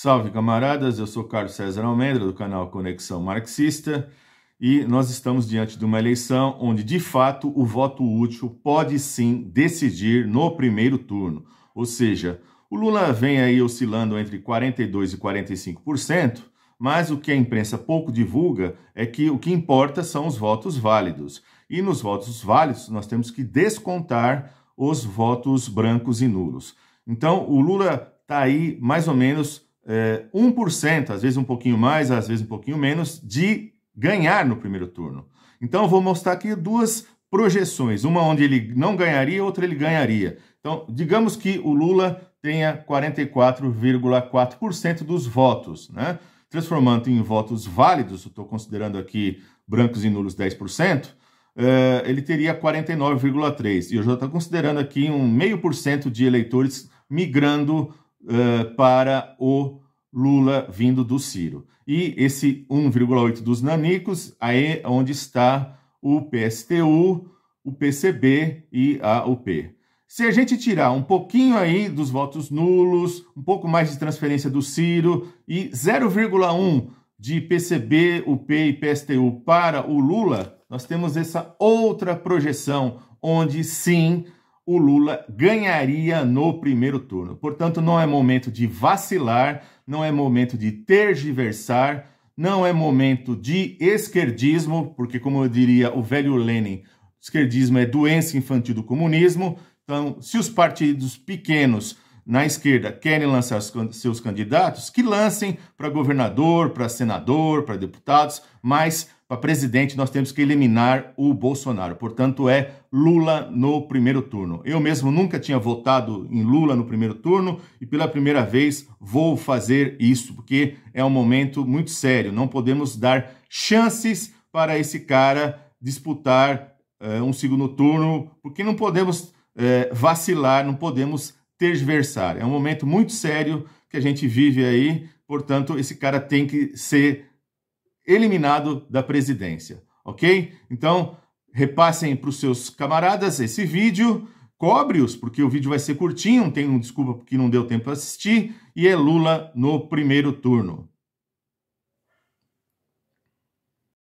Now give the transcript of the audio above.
Salve camaradas, eu sou Carlos César Almendra do canal Conexão Marxista e nós estamos diante de uma eleição onde de fato o voto útil pode sim decidir no primeiro turno. Ou seja, o Lula vem aí oscilando entre 42 e 45%, mas o que a imprensa pouco divulga é que o que importa são os votos válidos. E nos votos válidos nós temos que descontar os votos brancos e nulos. Então, o Lula está aí mais ou menos é, 1%, às vezes um pouquinho mais, às vezes um pouquinho menos, de ganhar no primeiro turno. Então eu vou mostrar aqui duas projeções, uma onde ele não ganharia, outra ele ganharia. Então, digamos que o Lula tenha 44,4% dos votos, né? Transformando em votos válidos, estou considerando aqui brancos e nulos 10%, Uh, é, ele teria 49,3%. E eu já estou considerando aqui um meio por cento de eleitores migrando eh, para o Lula vindo do Ciro. E esse 1,8 dos nanicos, aí é onde está o PSTU, o PCB e a UP. Se a gente tirar um pouquinho aí dos votos nulos, um pouco mais de transferência do Ciro e 0,1 de PCB, UP e PSTU para o Lula, nós temos essa outra projeção onde sim o Lula ganharia no primeiro turno. Portanto, não é momento de vacilar, não é momento de tergiversar, não é momento de esquerdismo, porque, como eu diria o velho Lenin, esquerdismo é doença infantil do comunismo. Então, se os partidos pequenos na esquerda querem lançar seus candidatos, que lancem para governador, para senador, para deputados, mas para presidente, nós temos que eliminar o Bolsonaro. Portanto, é Lula no primeiro turno. Eu mesmo nunca tinha votado em Lula no primeiro turno e pela primeira vez vou fazer isso, porque é um momento muito sério. Não podemos dar chances para esse cara disputar uh, um segundo turno, porque não podemos uh, vacilar, não podemos tergiversar. É um momento muito sério que a gente vive aí, portanto, esse cara tem que ser eliminado da presidência, ok? Então, repassem para os seus camaradas esse vídeo, cobre-os, porque o vídeo vai ser curtinho, tem um desculpa porque não deu tempo de assistir, e é Lula no primeiro turno.